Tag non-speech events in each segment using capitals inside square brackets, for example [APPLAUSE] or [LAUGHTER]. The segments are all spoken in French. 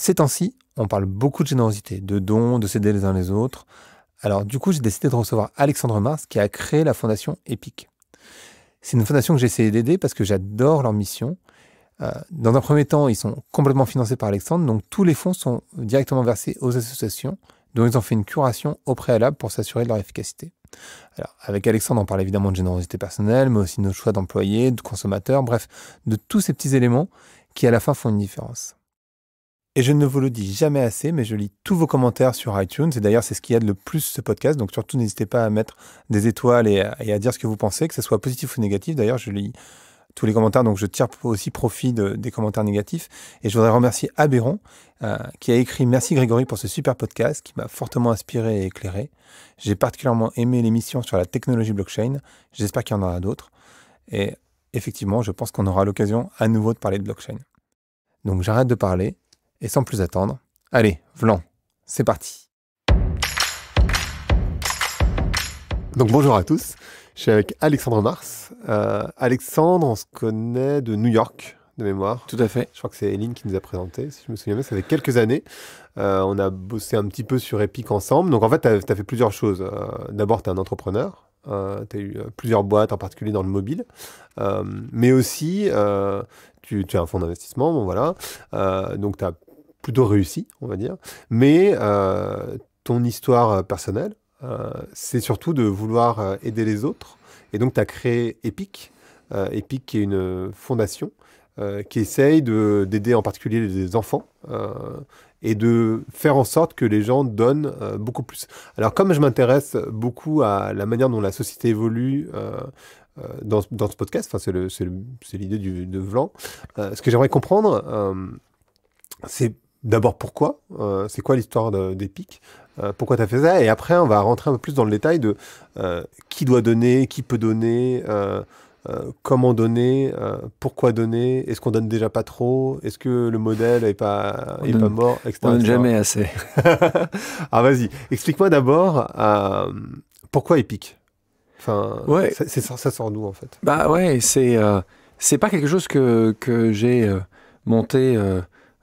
Ces temps-ci, on parle beaucoup de générosité, de dons, de s'aider les uns les autres. Alors du coup, j'ai décidé de recevoir Alexandre Mars qui a créé la fondation EPIC. C'est une fondation que j'ai essayé d'aider parce que j'adore leur mission. Euh, dans un premier temps, ils sont complètement financés par Alexandre, donc tous les fonds sont directement versés aux associations dont ils ont fait une curation au préalable pour s'assurer de leur efficacité. Alors, avec Alexandre, on parle évidemment de générosité personnelle, mais aussi de nos choix d'employés, de consommateurs, bref, de tous ces petits éléments qui à la fin font une différence. Et je ne vous le dis jamais assez, mais je lis tous vos commentaires sur iTunes. Et d'ailleurs, c'est ce qui aide le plus ce podcast. Donc surtout, n'hésitez pas à mettre des étoiles et à, dire ce que vous pensez, que ce soit positif ou négatif. D'ailleurs, je lis tous les commentaires, donc je tire aussi profit des commentaires négatifs. Et je voudrais remercier Aberon, euh, qui a écrit Merci Grégory pour ce super podcast qui m'a fortement inspiré et éclairé. J'ai particulièrement aimé l'émission sur la technologie blockchain. J'espère qu'il y en aura d'autres. Et effectivement, je pense qu'on aura l'occasion à nouveau de parler de blockchain. Donc j'arrête de parler et sans plus attendre, allez, Vlan, c'est parti. Donc bonjour à tous, je suis avec Alexandre Mars. Euh, Alexandre, on se connaît de New York, de mémoire. Tout à fait. Je crois que c'est Eline qui nous a présenté, si je me souviens bien, ça fait quelques années. Euh, on a bossé un petit peu sur Epic ensemble. Donc en fait, tu as, fait plusieurs choses. Euh, d'abord, tu es un entrepreneur. Euh, tu as eu plusieurs boîtes, en particulier dans le mobile. mais aussi, tu, tu, as un fonds d'investissement. Bon, voilà. donc tu as plutôt réussi, on va dire. Mais euh, ton histoire euh, personnelle, euh, c'est surtout de vouloir aider les autres. Et donc, tu as créé Epic, Epic qui est une fondation qui essaye d'aider en particulier les enfants et de faire en sorte que les gens donnent beaucoup plus. Alors comme je m'intéresse beaucoup à la manière dont la société évolue dans, dans, ce podcast, c'est l'idée de Vlan, ce que j'aimerais comprendre, c'est d'abord pourquoi, euh, c'est quoi l'histoire d'Epic euh, pourquoi tu as fait ça, et après on va rentrer un peu plus dans le détail de euh, qui doit donner, qui peut donner, comment donner, pourquoi donner, est-ce qu'on donne déjà pas trop, est-ce que le modèle est pas, mort, etc. On donne jamais assez. [LAUGHS] Alors vas-y, explique-moi d'abord pourquoi Epic. Enfin, ouais. ça, ça, sort d'où en fait Bah ouais, c'est c'est pas quelque chose que, que j'ai monté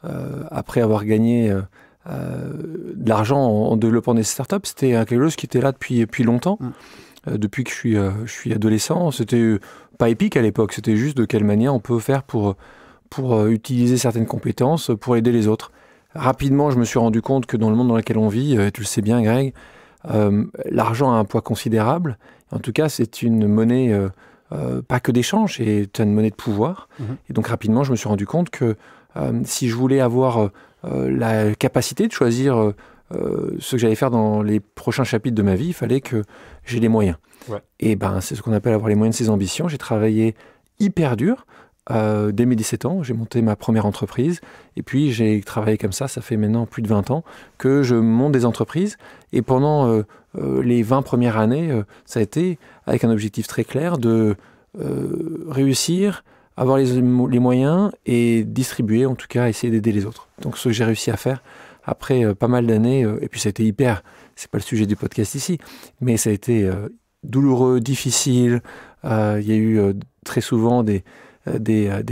euh, après avoir gagné euh, euh, de l'argent en, développant des startups, c'était quelque chose qui était là depuis, depuis longtemps. Mm. depuis que je suis, je suis adolescent. C'était pas épique à l'époque, c'était juste de quelle manière on peut faire pour, pour utiliser certaines compétences pour aider les autres. Rapidement, je me suis rendu compte que dans le monde dans lequel on vit, tu le sais bien, Greg, l'argent a un poids considérable. En tout cas, c'est une monnaie pas que d'échange, c'est une monnaie de pouvoir. Mm-hmm. Et donc, rapidement, je me suis rendu compte que euh, si je voulais avoir euh, euh, la capacité de choisir ce que j'allais faire dans les prochains chapitres de ma vie, il fallait que j'ai les moyens. Et ben, c'est ce qu'on appelle avoir les moyens de ses ambitions. J'ai travaillé hyper dur. dès mes 17 ans, j'ai monté ma première entreprise. Et puis, j'ai travaillé comme ça, ça fait maintenant plus de 20 ans que je monte des entreprises. Et pendant les 20 premières années, ça a été avec un objectif très clair de réussir avoir les, moyens et distribuer, en tout cas essayer d'aider les autres. Donc ce que j'ai réussi à faire après euh, pas mal d'années, euh, et puis ça a été hyper, c'est pas le sujet du podcast ici, mais ça a été euh, douloureux, difficile, il y a eu très souvent des,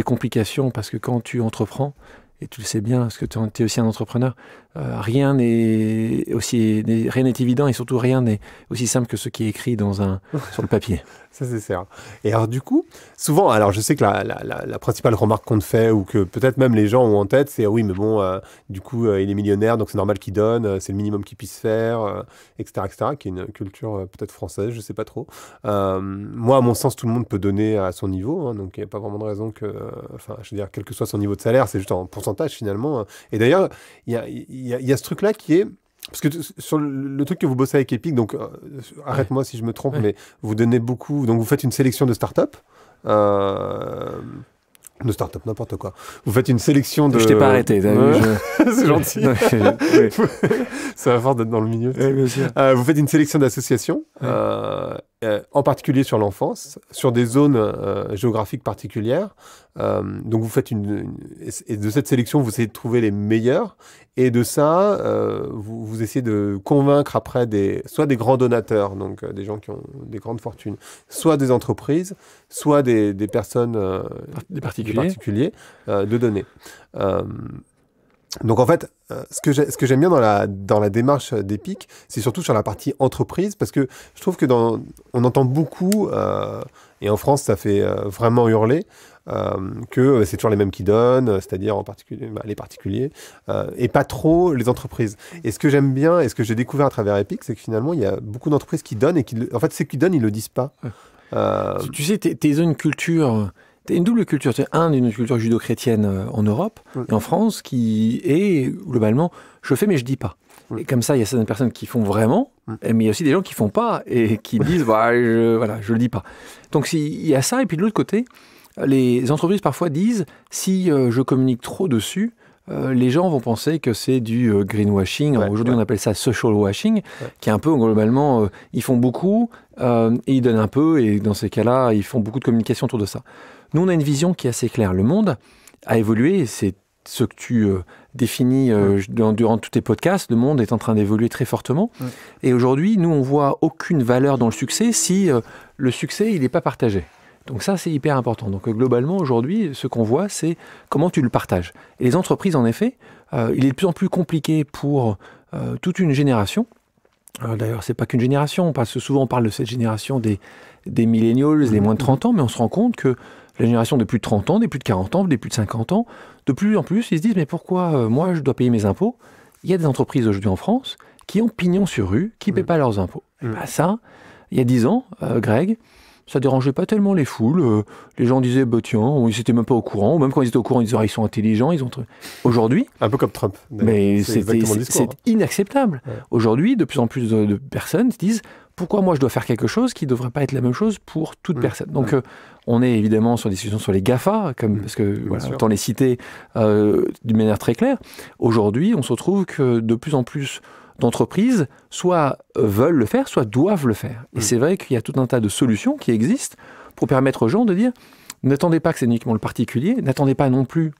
complications parce que quand tu entreprends, et tu le sais bien, parce que tu es aussi un entrepreneur, euh, rien n'est aussi rien n'est évident et surtout rien n'est aussi simple que ce qui est écrit dans un sur le papier. [LAUGHS] Ça c'est ça Et alors du coup, souvent, alors je sais que la, la, principale remarque qu'on te fait ou que peut-être même les gens ont en tête, c'est ah oui mais bon, euh, du coup euh, il est millionnaire donc c'est normal qu'il donne, c'est le minimum qu'il puisse faire, etc., etc. Qui est une culture peut-être française, je sais pas trop. moi à mon sens tout le monde peut donner à son niveau, hein, donc il n'y a pas vraiment de raison que, enfin je veux dire quel que soit son niveau de salaire, c'est juste en finalement. Hein. Et d'ailleurs, il y a, y, y a, ce truc-là qui est... Parce que sur le, truc que vous bossez avec Epic, donc euh, arrête-moi si je me trompe, mais vous donnez beaucoup, donc vous faites une sélection de startups. Euh, de start-up, n'importe quoi. Vous faites une sélection de. Je t'ai pas arrêté, [LAUGHS] c'est gentil. [LAUGHS] Ça va fort d'être dans le milieu. Euh, vous faites une sélection d'associations. Euh, euh, en particulier sur l'enfance, sur des zones euh, géographiques particulières. Euh, donc vous faites une, et de cette sélection, vous essayez de trouver les meilleurs, et de ça, vous, essayez de convaincre après des, soit des grands donateurs, donc des gens qui ont des grandes fortunes, soit des entreprises, soit des, personnes, des des particuliers de donner. Donc en fait, euh, ce que j'aime bien dans la, dans la démarche d'Epic, c'est surtout sur la partie entreprise, parce que je trouve que dans, on entend beaucoup, euh, et en France ça fait euh, vraiment hurler, que c'est toujours les mêmes qui donnent, c'est-à-dire en particulier bah, les particuliers, et pas trop les entreprises. Et ce que j'aime bien, et ce que j'ai découvert à travers Epic, c'est que finalement il y a beaucoup d'entreprises qui donnent, et qui, en fait ceux qui donnent, ils le disent pas. tu, sais, tes es, une culture une double culture. Un, une culture judo-chrétienne euh, en Europe et en France qui est globalement je fais mais je dis pas. Et comme ça, il y a certaines personnes qui font vraiment, mais il y a aussi des gens qui font pas et qui disent bah, je, voilà, je le dis pas. Donc il y a ça. Et puis de l'autre côté, les entreprises parfois disent si euh, je communique trop dessus, euh, les gens vont penser que c'est du greenwashing. Aujourd'hui, on appelle ça social washing, qui est un peu globalement, ils font beaucoup et ils donnent un peu, et dans ces cas-là, ils font beaucoup de communication autour de ça. Nous, on a une vision qui est assez claire. Le monde a évolué, c'est ce que tu euh, définis euh, durant tous tes podcasts, le monde est en train d'évoluer très fortement. Et aujourd'hui, nous, on voit aucune valeur dans le succès si euh, le succès, il n'est pas partagé. Donc ça, c'est hyper important. Donc globalement, aujourd'hui, ce qu'on voit, c'est comment tu le partages. Et les entreprises, en effet, il est de plus en plus compliqué pour toute une génération. D'ailleurs, ce n'est pas qu'une génération, parce que souvent on parle de cette génération des, des millennials, les mmh. moins de 30 ans, mais on se rend compte que la génération de plus de 30 ans, des plus de 40 ans, des plus de 50 ans, de plus en plus, ils se disent mais pourquoi euh, moi je dois payer mes impôts Il y a des entreprises aujourd'hui en France qui ont pignon sur rue, qui ne mm. paient pas leurs impôts. Mm. Bah, ça, il y a 10 ans, euh, Greg, ça dérangeait pas tellement les foules. Euh, les gens disaient, bah tiens, ils n'étaient même pas au courant. Ou même quand ils étaient au courant, ils disaient, ah, ils sont intelligents, ils ont. Aujourd'hui. Un peu comme Trump. Mais c'est hein. inacceptable. Aujourd'hui, de plus en plus de personnes se disent, pourquoi moi je dois faire quelque chose qui ne devrait pas être la même chose pour toute mm. personne Donc mm. euh, on est évidemment sur la discussion sur les GAFA, comme, mm. parce que on les citer euh, d'une manière très claire. Aujourd'hui, on se retrouve que de plus en plus d'entreprises soit veulent le faire, soit doivent le faire. Et c'est vrai qu'il y a tout un tas de solutions qui existent pour permettre aux gens de dire n'attendez pas que c'est uniquement le particulier, n'attendez pas non plus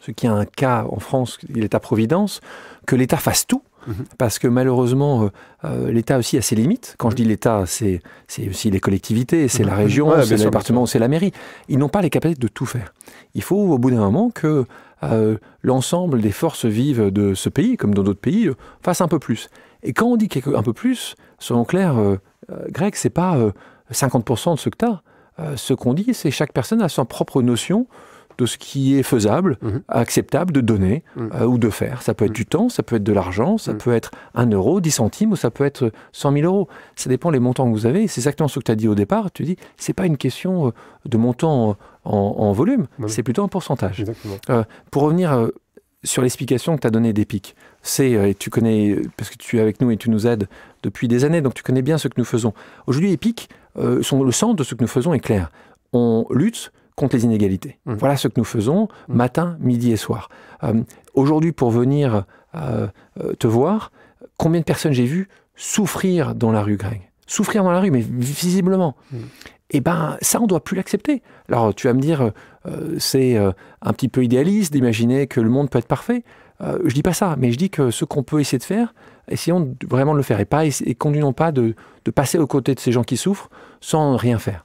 ce qui est un cas en France, l'État-providence, que l'État fasse tout Mhm. parce que malheureusement, euh, euh, l'État aussi a ses limites. Quand je mhm. dis l'État, c'est aussi les collectivités, c'est la mhm. région, c'est le département, c'est la mairie. Ils n'ont pas les capacités de tout faire. Il faut, au bout d'un moment, que euh, l'ensemble des forces vives de ce pays, comme dans d'autres pays, fasse fassent un peu plus. Et quand on dit un peu plus, soyons clairs, Greg, c'est pas 50% de ce que tu as. ce qu'on dit, c'est chaque personne a sa propre notion de ce qui est faisable, mhm. acceptable de donner mhm. euh, ou de faire. Ça peut être mhm. du temps, ça peut être de l'argent, ça peut être 1 euro, 10 centimes ou ça peut être 100 000 euros. Ça dépend des montants que vous avez. C'est exactement ce que tu as dit au départ. Tu dis, c'est pas une question euh, de montant euh, en, volume, c'est plutôt un pourcentage. pour revenir sur l'explication que tu as donnée d'EPIC, c'est, et tu connais, parce que tu es avec nous et tu nous aides depuis des années, donc tu connais bien ce que nous faisons. Aujourd'hui, EPIC, sont le centre de ce que nous faisons est clair. On lutte contre les inégalités. Mmh. Voilà ce que nous faisons mmh. matin, midi et soir. Euh, aujourd'hui, pour venir euh, euh, te voir, combien de personnes j'ai vu souffrir dans la rue Greg Souffrir dans la rue, mais visiblement. Mmh. Eh bien, ça, on ne doit plus l'accepter. Alors, tu vas me dire, c'est un petit peu idéaliste d'imaginer que le monde peut être parfait. Je je dis pas ça, mais je dis que ce qu'on peut essayer de faire, essayons vraiment de le faire et pas et continuons pas de, de, passer aux côtés de ces gens qui souffrent sans rien faire.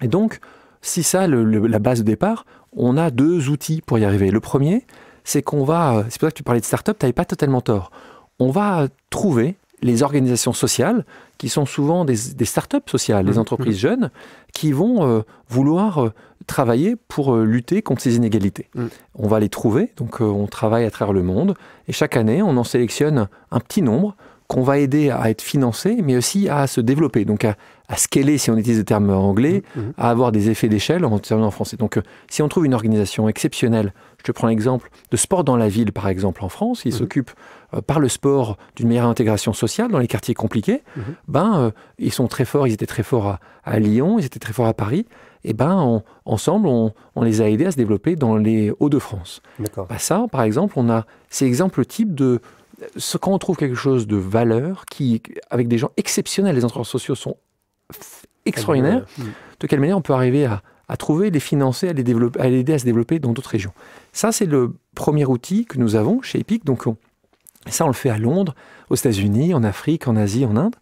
Et donc, si ça, la base de départ, on a deux outils pour y arriver. Le premier, c'est qu'on va, c'est pour ça que tu parlais de start-up, tu n'avais pas totalement tort. On va trouver les organisations sociales, qui sont souvent des, start-up sociales, des mmh, entreprises mmh. jeunes, qui vont euh, vouloir euh, travailler pour euh, lutter contre ces inégalités. Mmh. On va les trouver, donc on travaille à travers le monde, et chaque année, on en sélectionne un petit nombre qu'on va aider à être financé, mais aussi à se développer, donc à, à scaler, si on utilise le terme anglais, mmh, mmh. à avoir des effets d'échelle en termes en français. Donc, euh, si on trouve une organisation exceptionnelle, je te prends l'exemple de Sport dans la ville, par exemple, en France, ils s'occupent mmh. s'occupe euh, par le sport d'une meilleure intégration sociale dans les quartiers compliqués, ben, euh, ils sont très forts, ils étaient très forts à, Lyon, ils étaient très forts à Paris, et ben, ensemble, on, les a aidés à se développer dans les Hauts-de-France. Ben, ça, par exemple, on a ces exemples types de, quand on trouve quelque chose de valeur, qui, avec des gens exceptionnels, les entrepreneurs sociaux sont extraordinaire euh, hmm. de quelle manière on peut arriver à, trouver, les financer, à les, à aider à se développer dans d'autres régions. Ça, c'est le premier outil que nous avons chez EPIC. Donc, ça, on le fait à Londres, aux États-Unis, en Afrique, en Asie, en Inde.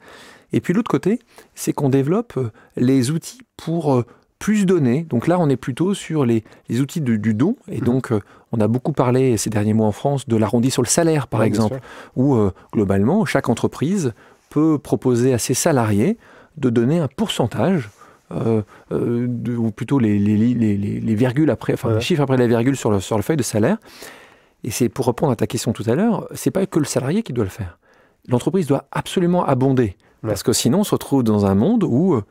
Et puis, l'autre côté, c'est qu'on développe euh, les outils pour euh, plus donner. Donc là, on est plutôt sur les, outils du, don. Et mhm. donc, on a beaucoup parlé ces derniers mois en France de l'arrondi sur le salaire, par exemple, où globalement, chaque entreprise peut proposer à ses salariés de donner un pourcentage euh, euh, ou plutôt les, les, virgules après, enfin les chiffres après la virgule sur le, sur le feuille de salaire. Et c'est pour répondre à ta question tout à l'heure, c'est pas que le salarié qui doit le faire. L'entreprise doit absolument abonder parce que sinon on se retrouve dans un monde où euh,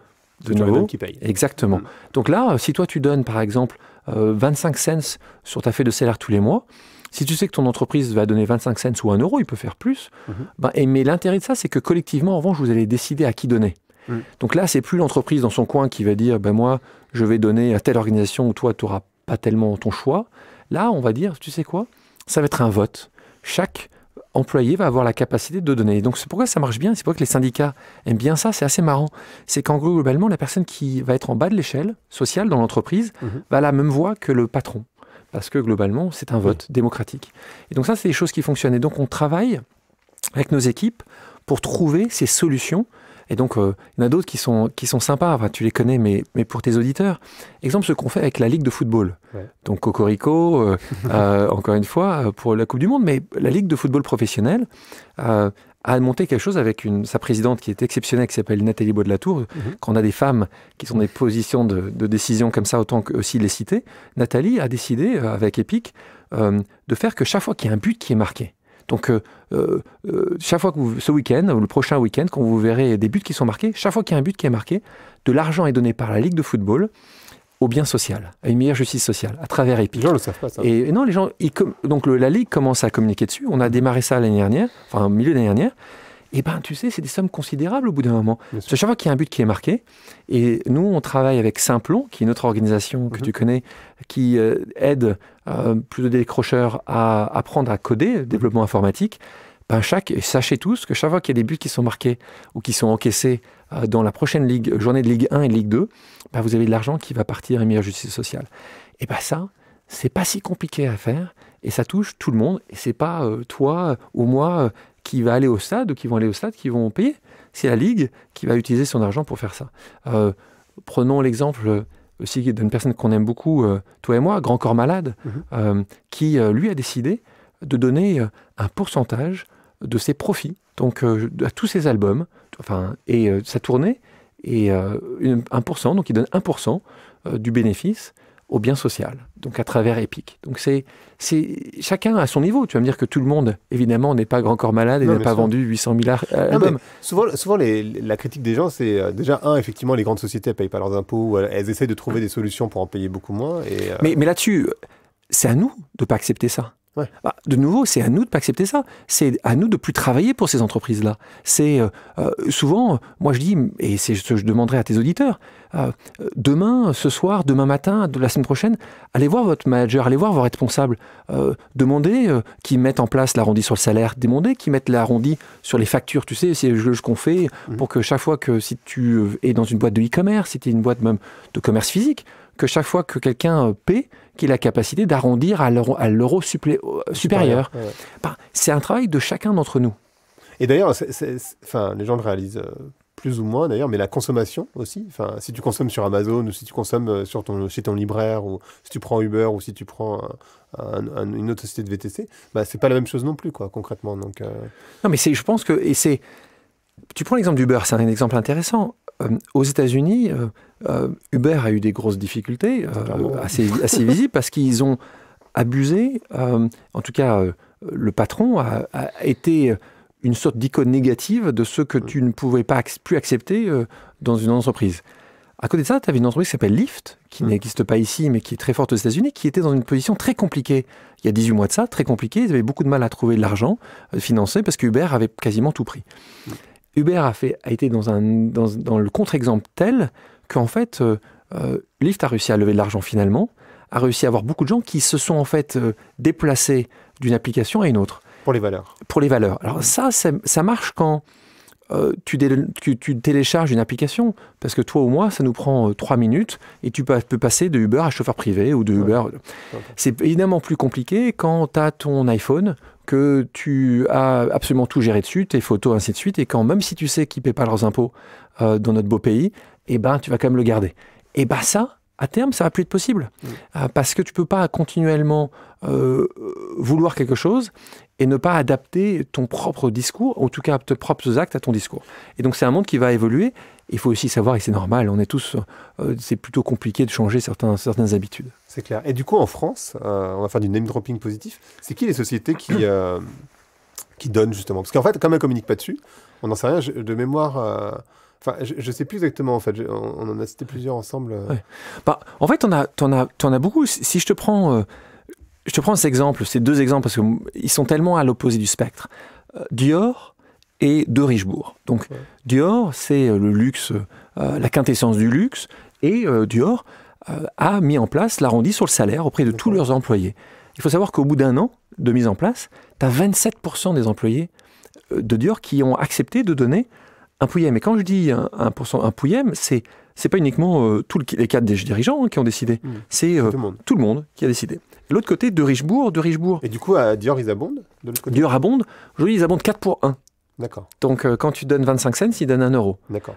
de nouveau qui paye. Exactement. Mm. Donc là, si toi tu donnes par exemple 25 cents sur ta feuille de salaire tous les mois, si tu sais que ton entreprise va donner 25 cents ou 1 euro, il peut faire plus. Mm-hmm. Ben, et, mais l'intérêt de ça, c'est que collectivement, en revanche, vous allez décider à qui donner. Mm. Donc là, c'est plus l'entreprise dans son coin qui va dire, ben moi, je vais donner à telle organisation où toi, tu n'auras pas tellement ton choix. Là, on va dire, tu sais quoi Ça va être un vote. Chaque employé va avoir la capacité de donner. Donc c'est pourquoi ça marche bien, c'est pourquoi les syndicats aiment bien ça, c'est assez marrant. C'est qu'en gros, globalement, la personne qui va être en bas de l'échelle sociale dans l'entreprise mhm. va à la même voie que le patron. Parce que globalement, c'est un vote démocratique. Et donc ça, c'est des choses qui fonctionnent. Et donc on travaille avec nos équipes pour trouver ces solutions et donc, euh, il y en a d'autres qui sont, qui sont sympas, tu les connais, mais, mais pour tes auditeurs. Exemple, ce qu'on fait avec la Ligue de football. Donc, Cocorico, euh, [LAUGHS] euh, encore une fois, pour la Coupe du Monde, mais la Ligue de football professionnelle a monté quelque chose avec une, sa présidente qui est exceptionnelle, qui s'appelle Nathalie Baudelatour. Mhm. Quand on a des femmes qui sont des positions de, décision comme ça, autant que aussi les citer, Nathalie a décidé, avec EPIC, de faire que chaque fois qu'il y a un but qui est marqué, donc, euh, euh, euh, chaque fois que vous, ce week-end, ou le prochain week-end, quand vous verrez des buts qui sont marqués, chaque fois qu'il y a un but qui est marqué, de l'argent est donné par la Ligue de football au bien social, à une meilleure justice sociale, à travers EPI. Les gens le savent pas, ça. Et, non, les gens, donc la Ligue commence à communiquer dessus. On a démarré ça l'année dernière, enfin, au milieu de l'année dernière eh ben, tu sais, c'est des sommes considérables au bout d'un moment. Parce que chaque fois qu'il y a un but qui est marqué, et nous, on travaille avec Simplon, qui est notre organisation que mhm. tu connais, qui euh, aide euh, plus de décrocheurs à apprendre à coder, euh, développement informatique. Ben, chaque, et sachez tous que chaque fois qu'il y a des buts qui sont marqués ou qui sont encaissés dans la prochaine journée de Ligue 1 et de Ligue 2, ben, vous avez de l'argent qui va partir à une meilleure justice sociale. Et eh bien ça, c'est pas si compliqué à faire et ça touche tout le monde. Et c'est pas toi ou moi qui va aller au stade ou qui vont aller au stade qui vont payer. C'est la Ligue qui va utiliser son argent pour faire ça. Euh, prenons l'exemple euh, aussi d'une personne qu'on aime beaucoup, euh, toi et moi, Grand Corps Malade, mhm. qui lui a décidé de donner un pourcentage de ses profits, donc à tous ses albums, enfin, et sa tournée, et 1%, donc il donne 1% du bénéfice au bien social, donc à travers Epic. Donc c'est, c'est chacun à son niveau. Tu vas me dire que tout le monde, évidemment, n'est pas grand corps malade et n'a pas vendu 800 000 albums. souvent, souvent la critique des gens, c'est euh, déjà un, effectivement, les grandes sociétés ne payent pas leurs impôts, euh, elles, essayent de trouver des solutions pour en payer beaucoup moins. Euh, mais, mais là-dessus, c'est à nous de ne pas accepter ça. Ah, de nouveau, c'est à nous de pas accepter ça. C'est à nous de plus travailler pour ces entreprises-là. C'est euh, euh, souvent, moi je dis, et c'est ce que je demanderai à tes auditeurs, euh, demain, ce soir, demain matin, de la semaine prochaine, allez voir votre manager, allez voir vos responsables, demandez qu'ils mettent en place l'arrondi sur le salaire, demandez qui mettent l'arrondi sur les factures. Tu sais, c'est le jeu qu'on fait mmh. pour que chaque fois que si tu es dans une boîte de e-commerce, si tu es une boîte même de commerce physique, que chaque fois que quelqu'un euh, paie, qu'il a la capacité d'arrondir à l'euro euh, supérieur. Ben, c'est un travail de chacun d'entre nous. Et d'ailleurs, enfin, les gens le réalisent euh, plus ou moins d'ailleurs, mais la consommation aussi. Enfin, si tu consommes sur Amazon ou si tu consommes sur ton, chez ton libraire ou si tu prends Uber ou si tu prends une autre société de VTC, bah, c'est pas la même chose non plus quoi, concrètement. Donc, Non, mais je pense que et c'est. Tu prends l'exemple d'Uber, c'est un exemple intéressant. Euh, aux États-Unis, euh, euh, Uber a eu des grosses difficultés, assez, visibles, parce qu'ils ont abusé. en tout cas, le patron a, été une sorte d'icône négative de ce que tu ne pouvais pas plus accepter dans une entreprise. À côté de ça, tu avais une entreprise qui s'appelle Lyft, qui n'existe pas ici, mais qui est très forte aux États-Unis, qui était dans une position très compliquée. Il y a 18 mois de ça, très compliquée. Ils avaient beaucoup de mal à trouver de l'argent euh, financé parce que avait quasiment tout pris. Uber a, fait, a été dans, un, le contre-exemple tel qu'en fait, euh, euh, Lyft a réussi à lever de l'argent finalement, a réussi à avoir beaucoup de gens qui se sont en fait euh, déplacés d'une application à une autre. Pour les valeurs. Pour les valeurs. Alors ça, ça, marche quand tu, télécharges une application, parce que toi ou moi, ça nous prend trois minutes, et tu peux, passer de Uber à chauffeur privé ou de Uber. C'est évidemment plus compliqué quand tu as ton iPhone que tu as absolument tout géré dessus, tes photos, ainsi de suite, et quand même si tu sais qu'ils ne paient pas leurs impôts euh, dans notre beau pays, eh ben, tu vas quand même le garder. Et eh bien, ça, à terme, ça va plus être possible. Mmh. Euh, parce que tu ne peux pas continuellement euh, vouloir quelque chose et ne pas adapter ton propre discours, en tout cas tes propres actes à ton discours. Et donc c'est un monde qui va évoluer. Il faut aussi savoir, et c'est normal, on est tous, euh, c'est plutôt compliqué de changer certains, certaines habitudes. C'est clair. Et du coup, en France, euh, on va faire du name dropping positif. C'est qui les sociétés qui, [CLEARS THROAT] euh, qui donnent justement Parce qu'en fait, quand elles ne communiquent pas dessus, on n'en sait rien. de mémoire. Enfin, je ne sais plus exactement, en fait. on, en a cité plusieurs ensemble. Bah, en fait, on a, as, as, beaucoup. Si je te prends je te prends ces deux exemples, parce qu'ils sont tellement à l'opposé du spectre. Euh, Dior et de Richebourg. Donc, Dior, c'est euh, le luxe, euh, la quintessence du luxe, et Dior a mis en place l'arrondi sur le salaire auprès de tous leurs employés. Il faut savoir qu'au bout d'un an de mise en place, tu as 27% des employés de Dior qui ont accepté de donner un pouillem. Et quand je dis un, un, c'est c'est pas uniquement euh, tous les quatre des dirigeants hein, qui ont décidé, mmh. c'est euh, tout, le monde qui a décidé l'autre côté de Richebourg, de Richebourg. Et du coup, à Dior, ils abondent de côté. Dior abonde. Aujourd'hui, ils abondent 4 pour 1. D'accord. Donc, euh, quand tu donnes 25 cents, ils donnent 1 euro. D'accord.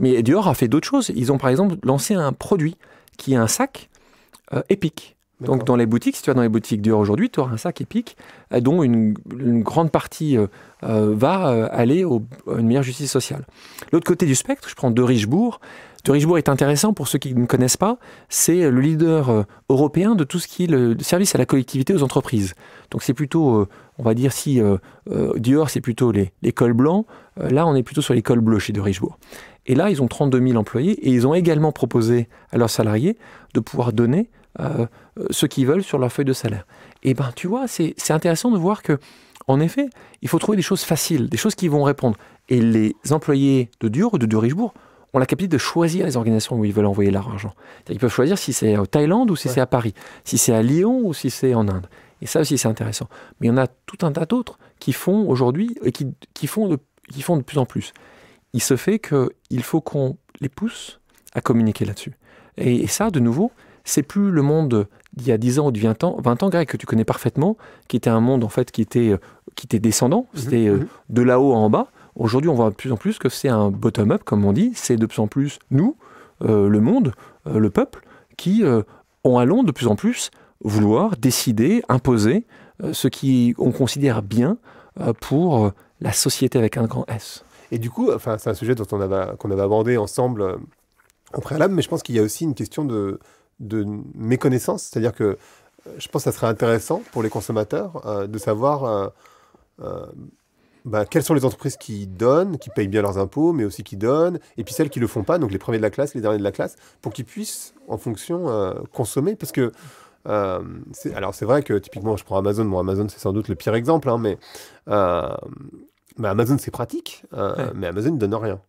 mais Dior a fait d'autres choses. Ils ont, par exemple, lancé un produit qui est un sac épique. Donc, dans les boutiques, si tu vas dans les boutiques Dior aujourd'hui, tu auras un sac épique dont une, grande partie va aller à une meilleure justice sociale. L'autre côté du spectre, je prends de Richebourg de Richebourg est intéressant pour ceux qui ne connaissent pas. C'est le leader euh, européen de tout ce qui est le service à la collectivité aux entreprises. Donc c'est plutôt, euh, on va dire, si euh, Dior c'est plutôt les, les cols là on est plutôt sur les cols bleus chez Richebourg. Et là ils ont 32 000 employés et ils ont également proposé à leurs salariés de pouvoir donner ce qu'ils veulent sur leur feuille de salaire. Et ben tu vois, c'est intéressant de voir que en effet, il faut trouver des choses faciles, des choses qui vont répondre. Et les employés de Dior ou de Richbourg on a la capacité de choisir les organisations où ils veulent envoyer leur argent. Ils peuvent choisir si c'est au Thaïlande ou si c'est à Paris, si c'est à Lyon ou si c'est en Inde. Et ça aussi, c'est intéressant. Mais il y en a tout un tas d'autres qui font aujourd'hui et qui, font de, qui font de plus en plus. Il se fait qu'il faut qu'on les pousse à communiquer là-dessus. Et, ça, de nouveau, c'est plus le monde d'il y a 10 ans ou 20 ans, 20 ans grec que tu connais parfaitement, qui était un monde en fait qui était, euh, qui descendant, mhm, c'était euh, mhm. de là-haut en bas. Aujourd'hui, on voit de plus en plus que c'est un bottom-up, comme on dit, c'est de plus en plus nous, euh, le monde, euh, le peuple, qui euh, ont allons de plus en plus vouloir décider, imposer ce qu'on considère bien pour la société avec un grand S. Et du coup, enfin, c'est un sujet dont on avait, qu'on avait abordé ensemble au préalable, mais je pense qu'il y a aussi une question de, de méconnaissance, c'est-à-dire que je pense que ça serait intéressant pour les consommateurs de savoir bah, quelles sont les entreprises qui donnent, qui payent bien leurs impôts, mais aussi qui donnent, et puis celles qui ne le font pas, donc les premiers de la classe, les derniers de la classe, pour qu'ils puissent, en fonction, euh, consommer. Parce que, euh, alors c'est vrai que typiquement, je prends Amazon, bon, Amazon c'est sans doute le pire exemple, hein, mais, euh, mais, Amazon c'est pratique, mais Amazon ne donne rien.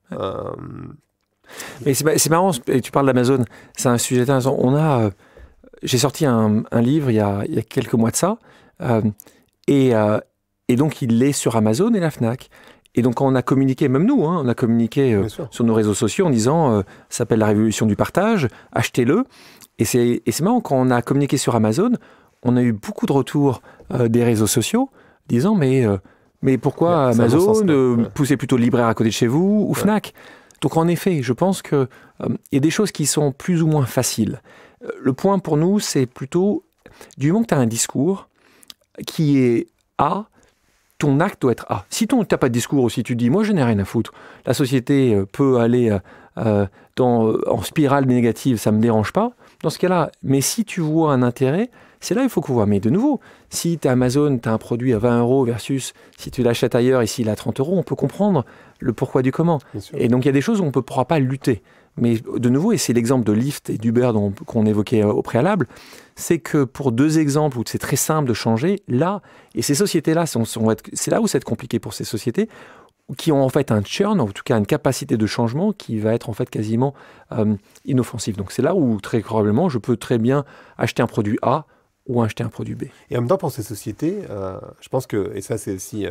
mais c'est marrant, tu parles d'Amazon, c'est un sujet intéressant. On a, j'ai sorti un, un livre il y, a, il y, a, quelques mois de ça, et et donc, il est sur Amazon et la FNAC. Et donc, on a communiqué, même nous, hein, on a communiqué euh, sur nos réseaux sociaux en disant euh, ça s'appelle la révolution du partage, achetez-le. Et c'est marrant, quand on a communiqué sur Amazon, on a eu beaucoup de retours euh, des réseaux sociaux disant mais, mais pourquoi Amazon Poussez plutôt le libraire à côté de chez vous ou Fnac Donc, en effet, je pense qu'il y a des choses qui sont plus ou moins faciles. Le point pour nous, c'est plutôt du moment que tu as un discours qui est à ton acte doit être A. Ah, si tu n'as pas de discours ou si tu dis, moi je n'ai rien à foutre, la société euh, peut aller euh, euh, dans, en spirale négative, ça ne me dérange pas, dans ce cas-là, mais si tu vois un intérêt, c'est là il faut qu'on voit. Mais de nouveau, si tu Amazon, tu as un produit à 20 euros versus si tu l'achètes ailleurs et s'il est à 30 euros, on peut comprendre le pourquoi du comment. Et donc il y a des choses où on ne pourra pas lutter. Mais de nouveau, et c'est l'exemple de Lyft et d'Uber qu'on évoquait euh, au préalable, c'est que pour deux exemples où c'est très simple de changer, là, et ces sociétés-là, c'est là où c'est compliqué pour ces sociétés, qui ont en fait un churn, en tout cas une capacité de changement qui va être en fait quasiment euh, inoffensive. Donc c'est là où très probablement je peux très bien acheter un produit A ou acheter un produit B. Et en même temps pour ces sociétés, euh, je pense que, et ça c'est aussi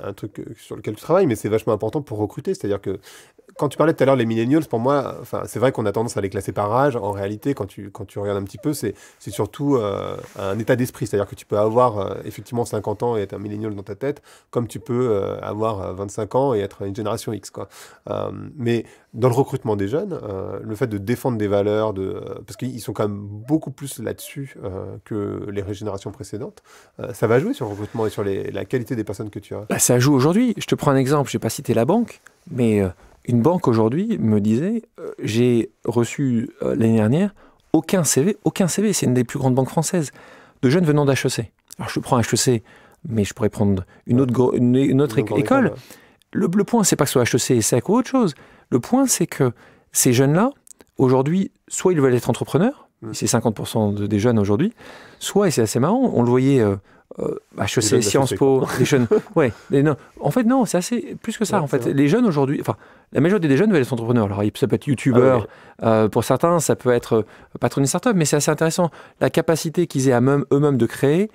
un truc sur lequel tu travailles, mais c'est vachement important pour recruter, c'est-à-dire que quand tu parlais tout à l'heure les milléniaux, pour moi, enfin, c'est vrai qu'on a tendance à les classer par âge. En réalité, quand tu, quand tu regardes un petit peu, c'est, c'est surtout euh, un état d'esprit. C'est-à-dire que tu peux avoir euh, effectivement 50 ans et être un millennial dans ta tête, comme tu peux euh, avoir 25 ans et être une génération X. Quoi. mais dans le recrutement des jeunes, le fait de défendre des valeurs, de, parce qu'ils sont quand même beaucoup plus là-dessus que les générations précédentes, ça va jouer sur le recrutement et sur la qualité des personnes que tu as. Bah, ça joue aujourd'hui. Je te prends un exemple. Je ne pas cité la banque, mais une banque aujourd'hui me disait, euh, j'ai reçu euh, l'année dernière aucun CV, aucun CV, c'est une des plus grandes banques françaises, de jeunes venant d'HEC. Alors je prends HEC, mais je pourrais prendre une autre, école. Le, point, point, c'est pas que ce soit HEC, SEC ou autre chose. Le point, c'est que ces jeunes-là, aujourd'hui, soit ils veulent être entrepreneurs, mmh. c'est 50% des jeunes aujourd'hui, soit, et c'est assez marrant, on le voyait euh, HEC, euh, bah, Sciences Po, les jeunes. [LAUGHS] Ouais, non. En fait, non, c'est assez plus que ça. en fait, les jeunes aujourd'hui, enfin, la majorité des jeunes veulent être entrepreneurs. Alors, ça peut être youtubeur ah euh, pour certains, ça peut être euh, patron d'une up mais c'est assez intéressant. La capacité qu'ils aient eux-mêmes de créer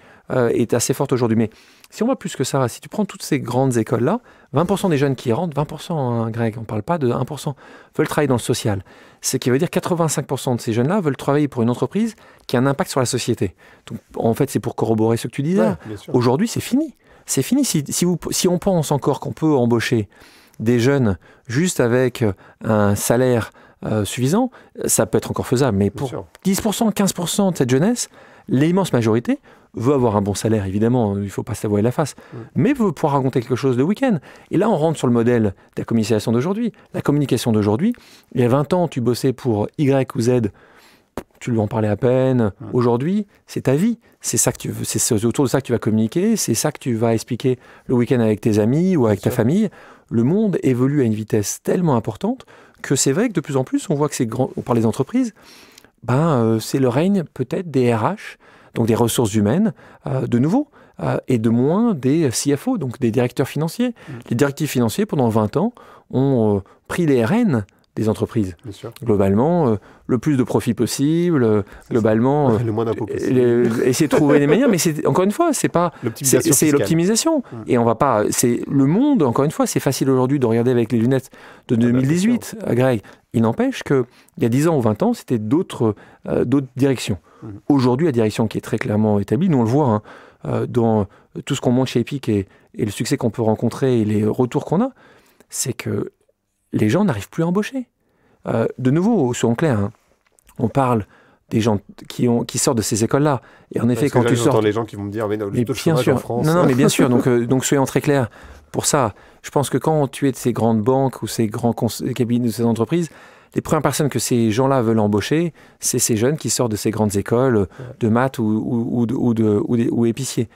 est assez forte aujourd'hui. Mais si on voit plus que ça, si tu prends toutes ces grandes écoles-là, 20% des jeunes qui y rentrent, 20% en grec, on ne parle pas de 1%, veulent travailler dans le social. Ce qui veut dire 85% de ces jeunes-là veulent travailler pour une entreprise qui a un impact sur la société. en fait, c'est pour corroborer ce que tu disais. Aujourd'hui, c'est fini. C'est fini. Si, on pense encore qu'on peut embaucher des jeunes juste avec euh, un salaire euh, suffisant, ça peut être encore faisable. Mais pour 10%, 15% de cette jeunesse, l'immense majorité veut avoir un bon salaire, évidemment, hein, il ne faut pas se la face, mm. mais veut pouvoir raconter quelque chose le week-end. Et là, on rentre sur le modèle de la communication d'aujourd'hui. La communication d'aujourd'hui, il y a 20 ans, tu bossais pour Y ou Z, tu lui en parlais à peine. Mm. Aujourd'hui, c'est ta vie. C'est ça que tu veux, c'est autour de ça que tu vas communiquer, c'est ça que tu vas expliquer le week-end avec tes amis ou avec ta famille. Le monde évolue à une vitesse tellement importante que c'est vrai que de plus en plus, on voit que c'est grand, on parle entreprises, ben, euh, c'est le règne peut-être des RH donc des ressources humaines, euh, de nouveau, euh, et de moins des CFO, donc des directeurs financiers. Mm. Les directifs financiers, pendant 20 ans, ont euh, pris les RN des entreprises. Globalement, le plus de profit possible, globalement, le moins d'impôts possible. essayer de trouver des manières, mais c'est encore une fois, c'est pas c'est l'optimisation mm. et on va pas c'est le monde encore une fois, c'est facile aujourd'hui de regarder avec les lunettes de 2018, ah bah, Greg. Il n'empêche qu'il y a 10 ans ou 20 ans, c'était d'autres euh, directions. Mhm. Aujourd'hui, la direction qui est très clairement établie, nous on le voit hein, euh, dans tout ce qu'on monte chez Epic et, le succès qu'on peut rencontrer et les retours qu'on a, c'est que les gens n'arrivent plus à embaucher. Euh, de nouveau, soyons clairs, clair, hein, on parle des gens qui, ont, qui sortent de ces écoles-là. Et en effet, quand tu sors. les gens qui vont me dire, mais non, bien sûr. En France. Non, non, mais bien sûr. Donc, [LAUGHS] euh, donc soyons très clairs pour ça. Je pense que quand tu es de ces grandes banques ou ces grands euh, cabinets de ces entreprises, les premières personnes que ces gens-là veulent embaucher, c'est ces jeunes qui sortent de ces grandes écoles euh, de maths ou, ou, de, ou épiciers.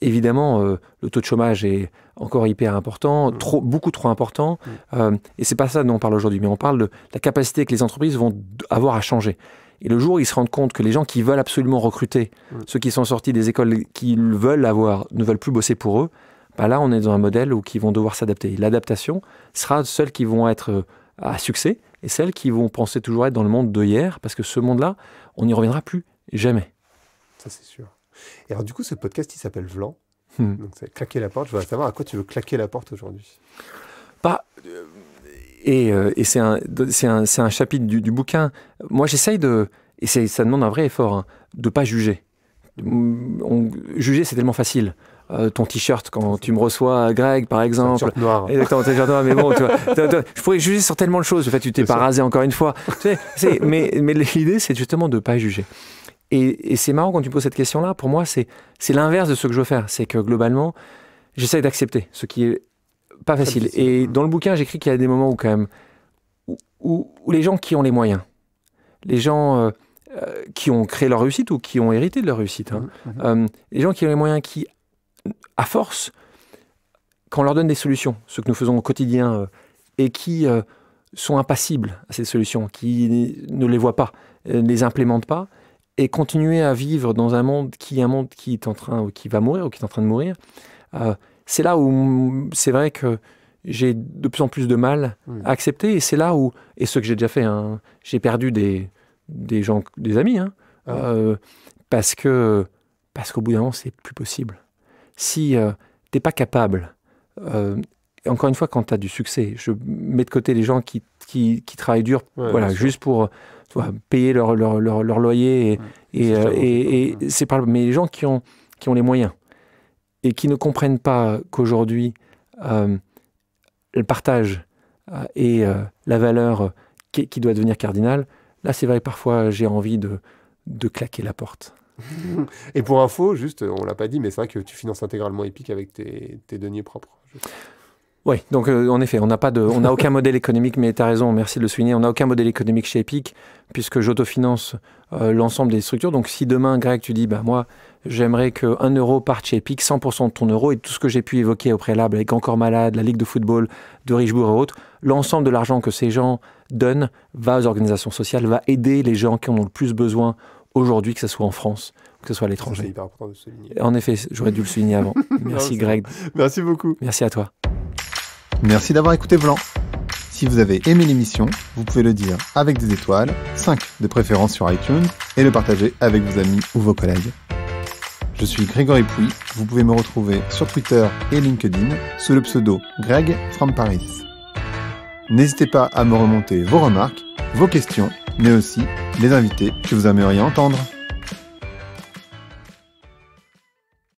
Évidemment, le taux de chômage est encore hyper important, mm. trop, beaucoup trop important. Mm. Et ce et c'est pas ça dont on parle aujourd'hui, mais on parle de la capacité que les entreprises vont avoir à changer. Et le jour où ils se rendent compte que les gens qui veulent absolument recruter, ceux qui sont sortis des écoles qu'ils veulent avoir, ne veulent plus bosser pour eux, bah là, on est dans un modèle où ils vont devoir s'adapter. L'adaptation sera celle qui vont être euh, à succès et celles qui vont penser toujours être dans le monde de hier, parce que ce monde-là, on n'y reviendra plus jamais. Ça, c'est sûr. Et alors, du coup, ce podcast, il s'appelle Vlan. Hmm. Donc, c'est claquer la porte. Je voudrais savoir à quoi tu veux claquer la porte aujourd'hui. Pas. Euh, euh, et, c'est un, chapitre du, bouquin. Moi, j'essaye de, et ça demande un vrai effort, de hein, de pas juger. Hum, juger, c'est tellement facile. Euh, ton t-shirt quand tu me reçois, Greg, par exemple. noir. [LAUGHS] Exactement, t-shirt noir, mais bon, tu vois, [LAUGHS] je pourrais juger sur tellement de choses. Le fait que tu t'es pas rasé encore une fois. mais, mais l'idée, c'est justement de pas juger. Et, c'est marrant quand tu poses cette question-là. Pour moi, c'est, c'est l'inverse de ce que je veux faire. C'est que globalement, j'essaie d'accepter ce qui est pas facile. Et dans le bouquin, j'écris qu'il y a des moments où quand même, où, les gens qui ont les moyens, les gens euh, euh, qui ont créé leur réussite ou qui ont hérité de leur réussite, hein, mmh, mmh. Euh, les gens qui ont les moyens, qui, à force, quand on leur donne des solutions, ce que nous faisons au quotidien, et qui sont impassibles à ces solutions, qui ne les voient pas, ne les implémentent pas, et continuer à vivre dans un monde qui, un monde qui est en train, qui va mourir ou qui est en train de mourir c'est là où c'est vrai que j'ai de plus en plus de mal à accepter. Et c'est là où, et ce que j'ai déjà fait, hein, j'ai perdu des, des gens, des amis, hein, ah euh, parce que parce qu'au bout d'un moment, c'est plus possible. Si tu euh, t'es pas capable, euh, encore une fois, quand tu as du succès, je mets de côté les gens qui, travaillent dur, voilà, juste pour payer leur, leur, loyer. Et, c'est pas. Mais les gens qui ont, qui ont les moyens, et qui ne comprennent pas qu'aujourd'hui, euh, le partage est euh, et euh, la valeur qui, doit devenir cardinale, là, c'est vrai, parfois, j'ai envie de, de claquer la porte. [LAUGHS] et pour info, juste, on l'a pas dit, mais c'est vrai que tu finances intégralement Epic avec tes, tes deniers propres. Oui, donc euh, en effet, on n'a pas de, on n'a aucun [LAUGHS] modèle économique, mais tu as raison, merci de le souligner, on n'a aucun modèle économique chez Epic, puisque j'autofinance euh, l'ensemble des structures. Donc si demain, Greg, tu dis, bah moi, j'aimerais que 1 euro parte chez Epic, 100% de ton euro et tout ce que j'ai pu évoquer au préalable avec Encore Malade, la Ligue de football de Richbourg et autres, l'ensemble de l'argent que ces gens donnent va aux organisations sociales, va aider les gens qui en ont le plus besoin aujourd'hui, que ce soit en France que ce soit à l'étranger. En effet, j'aurais dû le souligner avant. [LAUGHS] Merci Greg. Merci beaucoup. Merci à toi. Merci d'avoir écouté Blanc. Si vous avez aimé l'émission, vous pouvez le dire avec des étoiles, 5 de préférence sur iTunes, et le partager avec vos amis ou vos collègues. Je suis Grégory Pouy, vous pouvez me retrouver sur Twitter et LinkedIn sous le pseudo Greg from Paris. N'hésitez pas à me remonter vos remarques, vos questions, mais aussi les invités que vous aimeriez entendre.